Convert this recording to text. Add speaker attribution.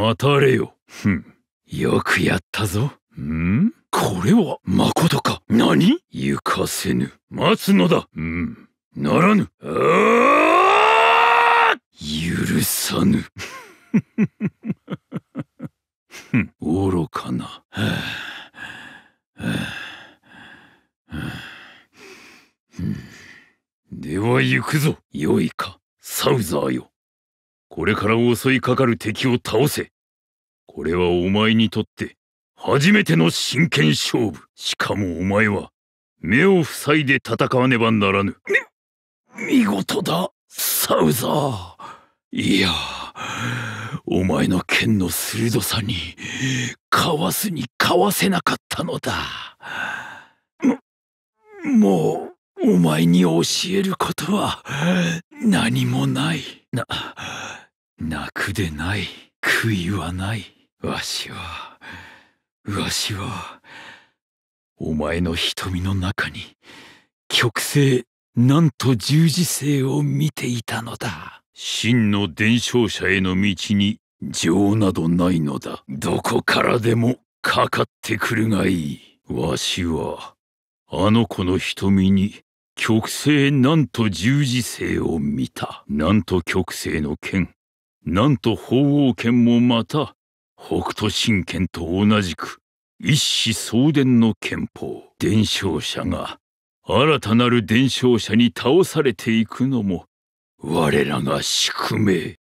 Speaker 1: 待たれよ。ふん。よくやったぞ。んこれは、誠か。何行かせぬ。待つのだ。うん。ならぬ。ああ許さぬ。愚かな。では行くぞ。よいか、サウザーよ。これから襲いかかる敵を倒せこれはお前にとって初めての真剣勝負しかもお前は目を塞いで戦わねばならぬ見事だサウザーいやお前の剣の鋭さにかわすにかわせなかったのだもうお前に教えることは何もないな泣くでない悔いはないわしはわしはお前の瞳の中に極性なんと十字性を見ていたのだ真の伝承者への道に情などないのだどこからでもかかってくるがいいわしはあの子の瞳に極性なんと十字性を見たなんと極性の剣なんと法王権もまた北斗神拳と同じく一子相伝の憲法伝承者が新たなる伝承者に倒されていくのも我らが宿命